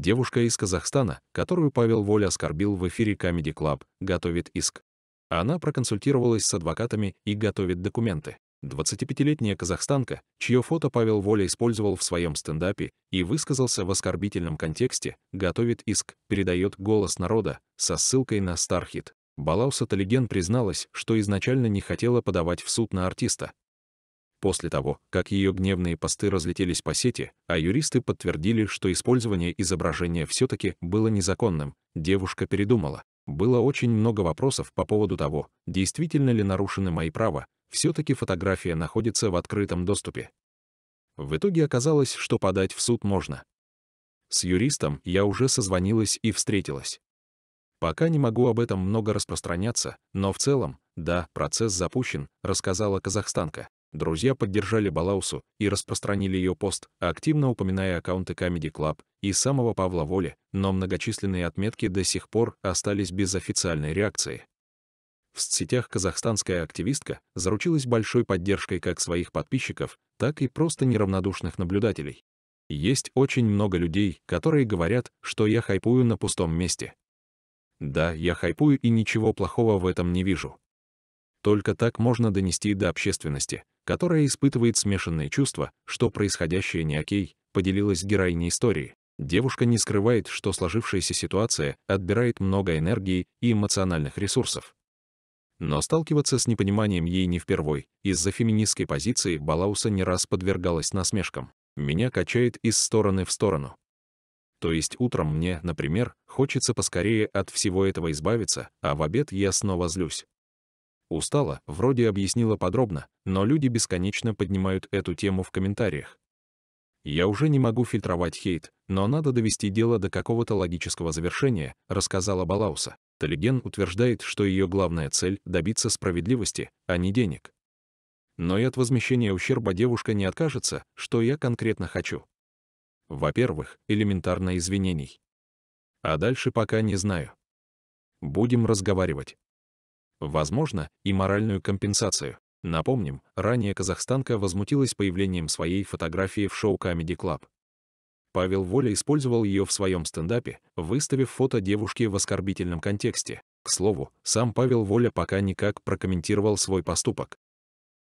Девушка из Казахстана, которую Павел Воля оскорбил в эфире Comedy Club, готовит иск. Она проконсультировалась с адвокатами и готовит документы. 25-летняя казахстанка, чье фото Павел Воля использовал в своем стендапе и высказался в оскорбительном контексте, готовит иск, передает «Голос народа» со ссылкой на Стархит. Балауса Талиген призналась, что изначально не хотела подавать в суд на артиста, после того, как ее гневные посты разлетелись по сети, а юристы подтвердили, что использование изображения все-таки было незаконным, девушка передумала. Было очень много вопросов по поводу того, действительно ли нарушены мои права, все-таки фотография находится в открытом доступе. В итоге оказалось, что подать в суд можно. С юристом я уже созвонилась и встретилась. Пока не могу об этом много распространяться, но в целом, да, процесс запущен, рассказала казахстанка. Друзья поддержали Балаусу и распространили ее пост, активно упоминая аккаунты Comedy Club и самого Павла Воли, но многочисленные отметки до сих пор остались без официальной реакции. В соцсетях казахстанская активистка заручилась большой поддержкой как своих подписчиков, так и просто неравнодушных наблюдателей. Есть очень много людей, которые говорят, что я хайпую на пустом месте. Да, я хайпую и ничего плохого в этом не вижу. Только так можно донести до общественности, которая испытывает смешанные чувства, что происходящее не окей, поделилась героиней истории. Девушка не скрывает, что сложившаяся ситуация отбирает много энергии и эмоциональных ресурсов. Но сталкиваться с непониманием ей не впервой. Из-за феминистской позиции Балауса не раз подвергалась насмешкам. «Меня качает из стороны в сторону». То есть утром мне, например, хочется поскорее от всего этого избавиться, а в обед я снова злюсь. Устала, вроде объяснила подробно, но люди бесконечно поднимают эту тему в комментариях. Я уже не могу фильтровать хейт, но надо довести дело до какого-то логического завершения, рассказала Балауса. Талиген утверждает, что ее главная цель — добиться справедливости, а не денег. Но и от возмещения ущерба девушка не откажется, что я конкретно хочу. Во-первых, элементарно извинений. А дальше пока не знаю. Будем разговаривать возможно, и моральную компенсацию. Напомним, ранее казахстанка возмутилась появлением своей фотографии в шоу Comedy Club. Павел Воля использовал ее в своем стендапе, выставив фото девушки в оскорбительном контексте. К слову, сам Павел Воля пока никак прокомментировал свой поступок.